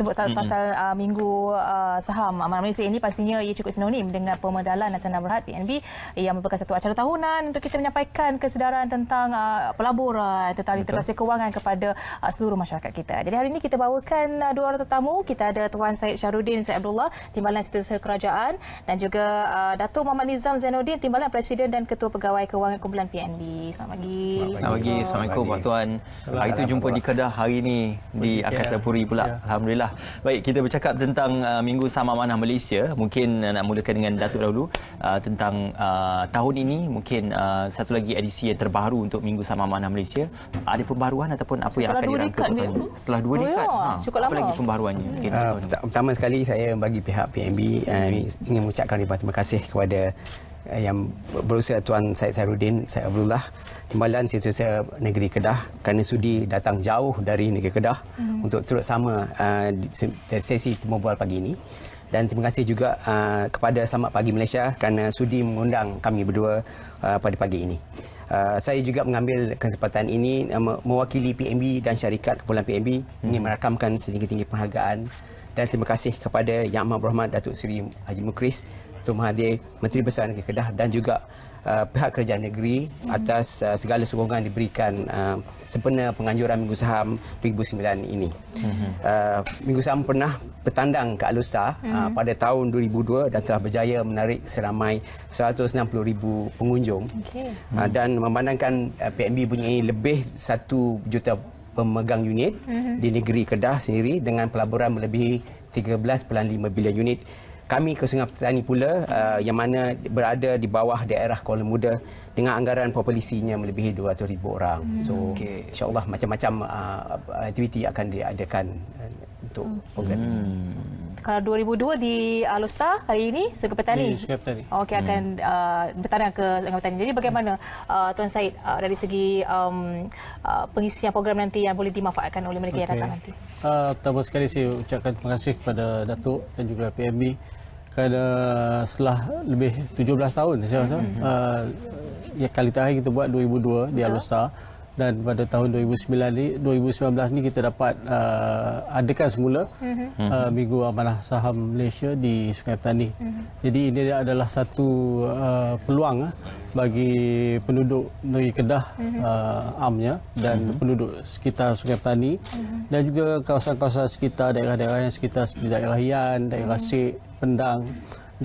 sebut mm-hmm. pasal uh, minggu uh, saham malam Malaysia ini pastinya ia cukup sinonim dengan pemedalan Nasional Berhad PNB yang merupakan satu acara tahunan untuk kita menyampaikan kesedaran tentang uh, pelaburan tentang literasi kewangan kepada uh, seluruh masyarakat kita. Jadi hari ini kita bawakan uh, dua orang tetamu. Kita ada Tuan Syed Syarudin Syed Abdullah, Timbalan Setiausaha Kerajaan dan juga uh, Datuk Muhammad Nizam Zainuddin, Timbalan Presiden dan Ketua Pegawai Kewangan Kumpulan PNB. Selamat pagi. Selamat pagi. Assalamualaikum Pak Tuan. Hari itu jumpa di Kedah hari ini di Akasapuri pula. Ya. Alhamdulillah Alhamdulillah. Baik, kita bercakap tentang uh, Minggu Sama Manah Malaysia. Mungkin uh, nak mulakan dengan Datuk dahulu uh, tentang uh, tahun ini mungkin uh, satu lagi edisi yang terbaru untuk Minggu Sama Manah Malaysia. Ada pembaruan ataupun apa Setelah yang akan dirangka? Dekat, Setelah dua oh, dekad. Ya. Ha, apa lama. lagi pembaruannya? Hmm. Uh, pertama sekali saya bagi pihak PMB uh, ingin mengucapkan ribuan terima kasih kepada Eh, yang berusaha Tuan Syed Sarudin, Syed Abdullah Timbalan Situasi Negeri Kedah kerana sudi datang jauh dari Negeri Kedah hmm untuk turut sama uh, sesi temu pagi ini dan terima kasih juga uh, kepada Selamat Pagi Malaysia kerana sudi mengundang kami berdua uh, pada pagi ini uh, saya juga mengambil kesempatan ini uh, mewakili PMB dan syarikat Kepulauan PMB mm-hmm. ingin merakamkan setinggi-tinggi penghargaan dan terima kasih kepada Yang Amat Berhormat Datuk Seri Haji Mukris Tuan Mahathir, Menteri Besar Negeri Kedah dan juga uh, pihak kerajaan negeri atas uh, segala sokongan diberikan uh, sempena penganjuran Minggu Saham 2009 ini. Mhm. Uh, Minggu Saham pernah bertandang ke Alusta uh, mhm. pada tahun 2002 dan telah berjaya menarik seramai 160,000 pengunjung uh, dan memandangkan uh, PMB punya lebih 1 juta pemegang unit uh di negeri Kedah sendiri dengan pelaburan melebihi 13.5 bilion unit kami ke Sungai Petani pula uh, yang mana berada di bawah daerah Kuala Muda dengan anggaran populisinya melebihi 200,000 orang. Hmm. So okay. insya-Allah macam-macam uh, uh, aktiviti akan diadakan uh, untuk okay. Hmm. program ini. Hmm. Kalau 2002 di Alusta kali ini Sungai Petani. Sungai Petani. Okey akan hmm. uh, bertanya ke Sungai Petani. Jadi bagaimana uh, Tuan Said uh, dari segi um, uh, pengisian program nanti yang boleh dimanfaatkan oleh mereka okay. yang datang nanti? Uh, pertama sekali saya ucapkan terima kasih kepada Datuk dan juga PMB kena setelah lebih 17 tahun saya rasa. Mm-hmm. Uh, ya kali terakhir kita buat 2002 di Alustar dan pada tahun 2009 ni 2019 ni kita dapat uh, adakan semula mm -hmm. uh, minggu amanah saham Malaysia di Sungai Petani. Mm -hmm. Jadi ini adalah satu uh, peluang uh, bagi penduduk Negeri Kedah mhm. uh, amnya dan mm -hmm. penduduk sekitar Sungai Petani mm -hmm. dan juga kawasan-kawasan sekitar daerah-daerah yang sekitar seperti daerah Hian, daerah mm -hmm. Sik, Pendang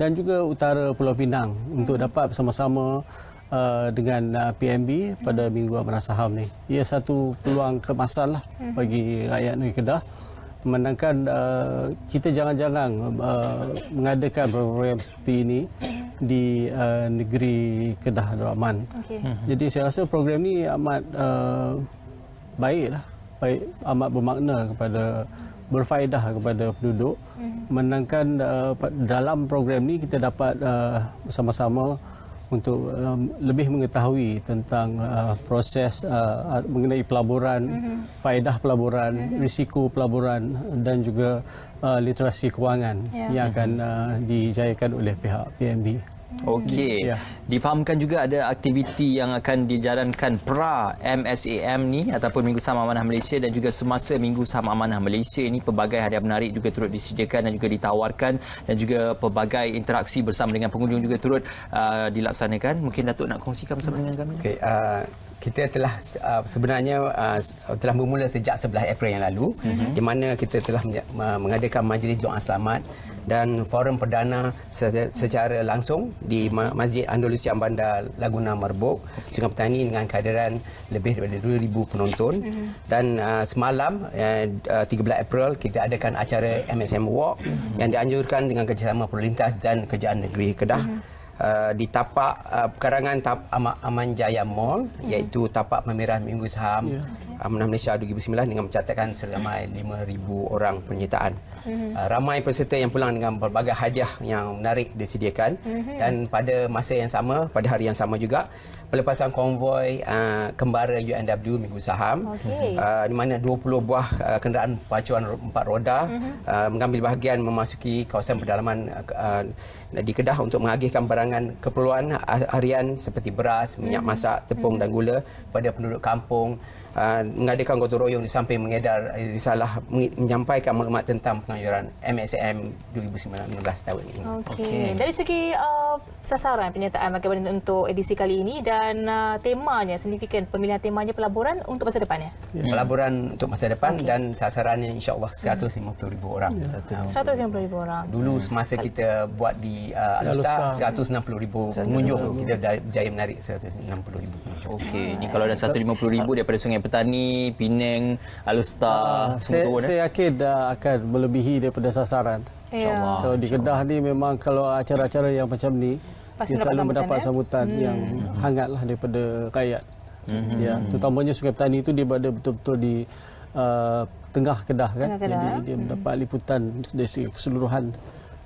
dan juga utara Pulau Pinang mm -hmm. untuk mhm. dapat bersama-sama uh, dengan uh, PMB pada Minggu Amanah Saham ni. Ia satu peluang kemasan lah hmm. bagi rakyat negeri Kedah. Menangkan uh, kita jangan-jangan uh, mengadakan program seperti ini di uh, negeri Kedah Darul Aman. Okay. Hmm. Jadi saya rasa program ni amat uh, lah, Baik, amat bermakna kepada berfaedah kepada penduduk. Hmm. Menangkan uh, dalam program ni kita dapat uh, bersama-sama untuk um, lebih mengetahui tentang uh, proses uh, mengenai pelaburan, mm-hmm. faedah pelaburan, mm-hmm. risiko pelaburan dan juga uh, literasi kewangan yeah. yang akan uh, dijayakan oleh pihak PMB. Okey. Yeah. Ya. Difahamkan juga ada aktiviti yang akan dijalankan pra MSAM ni ataupun Minggu Saham Amanah Malaysia dan juga semasa Minggu Saham Amanah Malaysia ini pelbagai hadiah menarik juga turut disediakan dan juga ditawarkan dan juga pelbagai interaksi bersama dengan pengunjung juga turut uh, dilaksanakan. Mungkin Datuk nak kongsikan bersama dengan kami. Okey. Uh, kita telah uh, sebenarnya uh, uh telah bermula sejak 11 April yang lalu mm-hmm. di mana kita telah mengadakan majlis doa selamat dan forum perdana secara langsung di Masjid Andalusia Bandar Laguna Merbok Sungai Petani dengan kehadiran lebih daripada 2000 penonton mhm. dan uh, semalam eh, uh, 13 April kita adakan acara MSM Walk mhm. yang dianjurkan dengan kerjasama Perlintas dan Kerajaan Negeri Kedah mm-hmm uh, di tapak uh, perkarangan tap, Aman, Aman Jaya Mall hmm. iaitu tapak pemerah minggu saham yeah. okay. Amanah Malaysia 2009 dengan mencatatkan selama 5,000 orang penyertaan. Uh, ramai peserta yang pulang dengan berbagai hadiah yang menarik disediakan uh-huh. dan pada masa yang sama, pada hari yang sama juga pelepasan konvoi uh, kembara UNW Minggu Saham okay. uh, ah, di mana 20 buah uh, kenderaan pacuan empat roda uh-huh. uh, mengambil bahagian memasuki kawasan pedalaman uh, di Kedah untuk mengagihkan barangan keperluan harian seperti beras, minyak uh-huh. masak, tepung uh-huh. dan gula pada penduduk kampung Ah, mengadakan gotong royong di samping mengedar eh, risalah menyampaikan maklumat tentang penganjuran MSM 2019 tahun ini. Okey. Okay. Dari segi uh, sasaran penyertaan bagaimana untuk edisi kali ini dan uh, temanya signifikan pemilihan temanya pelaburan untuk masa depan ya. Hmm. Pelaburan untuk masa depan okay. dan sasarannya insya-Allah 150,000 hmm. orang. Yeah. 150,000 orang. Dulu semasa kita buat di uh, Alusa 160,000 pengunjung kita berjaya menarik 160,000. Hmm. Okey, ni kalau dah 150,000 daripada Sungai Petani, Penang, Alusta, uh, ah, semua tu. Saya, saya yakin dah akan melebihi daripada sasaran. Insya-Allah. Kalau di Kedah ni memang kalau acara-acara yang macam ni Pasti dia selalu mendapat ya? sambutan ya? yang hmm. hangatlah daripada rakyat. Hmm. Ya, terutamanya Sungai Petani itu dia berada betul-betul di uh, tengah Kedah kan. Tengah Kedah. Jadi ya? dia hmm. mendapat liputan dari keseluruhan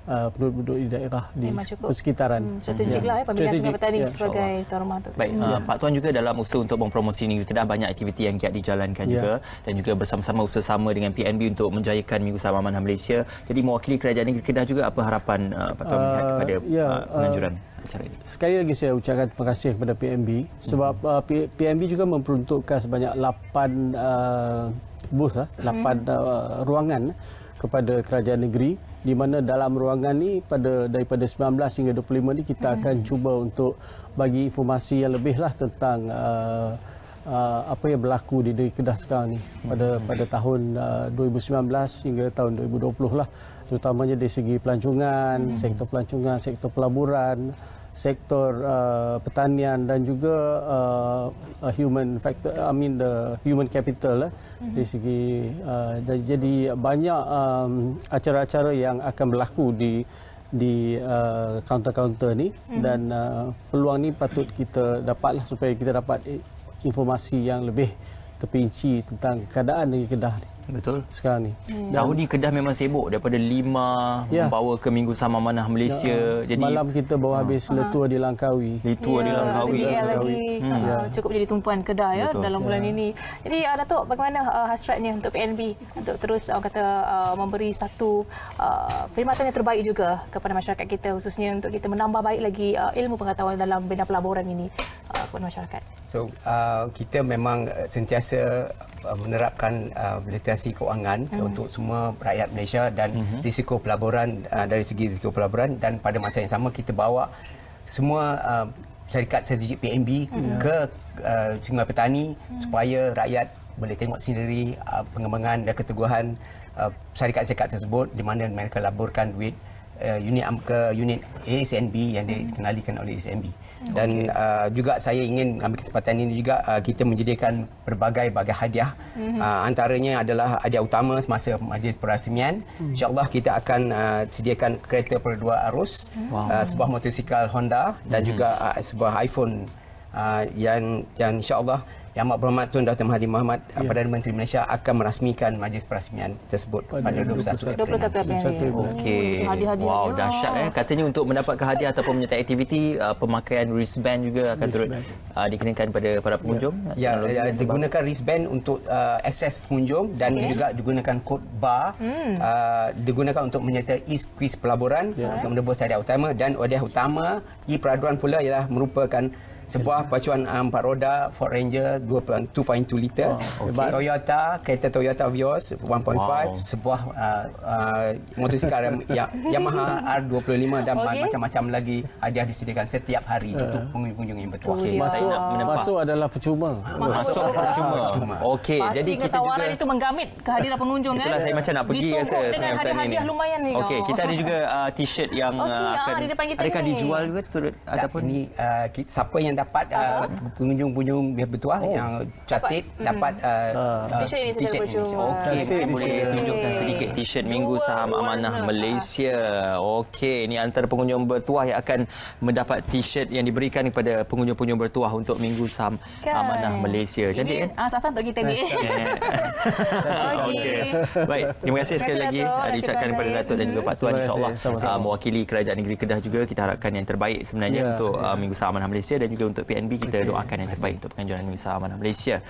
Uh, penduduk-penduduk di daerah di persekitaran. Hmm, strategiklah ya, lah, eh, pemilihan strategik. petani ya, sebagai tuan rumah untuk Baik, uh, ya. Pak Tuan juga dalam usaha untuk mempromosi ini, kita dah banyak aktiviti yang kiat dijalankan ya. juga dan juga bersama-sama usaha sama dengan PNB untuk menjayakan Minggu Sama Amanah Malaysia. Jadi mewakili kerajaan negeri Kedah juga, apa harapan uh, Pak Tuan uh, melihat kepada ya, penganjuran uh, acara ini? Sekali lagi saya ucapkan terima kasih kepada PMB sebab hmm. uh, PNB juga memperuntukkan sebanyak 8 uh, bus, 8 lah, hmm. uh, ruangan kepada kerajaan negeri di mana dalam ruangan ni pada daripada 19 hingga 25 ni kita hmm. akan cuba untuk bagi informasi yang lebih lah tentang uh, uh, apa yang berlaku di Negeri Kedah sekarang ni hmm. pada hmm. pada tahun uh, 2019 hingga tahun 2020 lah terutamanya dari segi pelancongan, hmm. sektor pelancongan, sektor pelaburan sektor uh, pertanian dan juga uh, human factor I mean the human capital eh, mm-hmm. dari segi uh, jadi banyak um, acara-acara yang akan berlaku di di uh, counter-counter ni mm-hmm. dan uh, peluang ni patut kita dapatlah supaya kita dapat informasi yang lebih terperinci tentang keadaan di Kedah ni. Betul. Sekarang ni. Hmm. Dan, kedah memang sibuk daripada lima yeah. membawa ke Minggu Sama Manah Malaysia. Uh, jadi malam kita bawa ha. habis uh, letua ha. di Langkawi. Letua yeah, di Langkawi. Ya, lagi. Langkawi. Hmm. Yeah. Cukup jadi tumpuan kedah ya Betul. dalam bulan ya. ini. Jadi uh, Datuk bagaimana uh, hasratnya untuk PNB untuk terus uh, kata uh, memberi satu uh, perkhidmatan yang terbaik juga kepada masyarakat kita khususnya untuk kita menambah baik lagi uh, ilmu pengetahuan dalam bidang pelaburan ini. Uh, ataupun masyarakat? So uh, kita memang uh, sentiasa uh, menerapkan uh, literasi kewangan mm-hmm. untuk semua rakyat Malaysia dan mm-hmm. risiko pelaburan uh, dari segi risiko pelaburan dan pada masa yang sama kita bawa semua uh, syarikat strategik PMB mm-hmm. ke uh, Sungai Petani mm-hmm. supaya rakyat boleh tengok sendiri uh, pengembangan dan keteguhan uh, syarikat-syarikat tersebut di mana mereka laburkan duit uh, unit amka unit ASNB yang hmm. dikenalikan oleh ASNB hmm. dan okay. uh, juga saya ingin ambil kesempatan ini juga uh, kita menyediakan berbagai-bagai hadiah hmm uh, antaranya adalah hadiah utama semasa majlis perasmian mm. insyaallah kita akan uh, sediakan kereta perdua arus wow. uh, sebuah motosikal Honda dan hmm juga uh, sebuah iPhone uh, yang yang insyaallah yang Amat Berhormat Tun Dr. Mahathir Mohamad ya. Perdana Menteri Malaysia akan merasmikan majlis perasmian tersebut pada, 21 April. 21 April. Okey. Wow, dahsyat eh. Katanya untuk mendapatkan hadiah ataupun menyertai aktiviti, uh, pemakaian wristband juga akan turut uh, dikenakan pada para pengunjung. Ya, ya uh, digunakan wristband untuk uh, akses pengunjung dan okay. juga digunakan kod bar. Hmm. Uh, digunakan untuk menyertai e-quiz pelaburan ya. untuk menebus hadiah utama dan hadiah utama e-peraduan pula ialah merupakan sebuah pacuan empat um, roda Ford Ranger 2.2 liter wow, oh, okay. Toyota kereta Toyota Vios 1.5 wow. sebuah uh, uh, motosikal Yamaha R25 dan okay. macam-macam lagi hadiah disediakan setiap hari uh. untuk pengunjung yang bertuah okay. masuk, masuk adalah percuma masuk adalah percuma, okey jadi kita juga tawaran itu menggamit kehadiran pengunjung itulah kan saya macam nak pergi rasa dengan hadiah lumayan ni okey kita ada oh. juga uh, t-shirt yang okay, uh, ah, akan dijual juga turut ataupun ini uh, siapa yang yang dapat uh, pengunjung-pengunjung uh, bertuah oh. yang catit dapat hmm. uh, ah. uh, t-shirt ini. Boleh tunjukkan sedikit t-shirt Minggu Saham Amanah Malaysia. Okey, ini antara pengunjung bertuah yang akan mendapat t-shirt yang diberikan kepada pengunjung-pengunjung bertuah untuk Minggu Saham kan. Amanah Malaysia. Cantik kan? Ah, sasa untuk kita ni. Okey. Baik, terima kasih sekali lagi. Diucapkan kepada Datuk dan juga hmm. Pak Tuan insya-Allah ah, mewakili Kerajaan Negeri Kedah juga kita harapkan yang terbaik sebenarnya ya. untuk ah, Minggu Saham Amanah Malaysia dan juga juga untuk PNB kita okay. doakan yang terbaik untuk penganjuran Nusa Amanah Malaysia.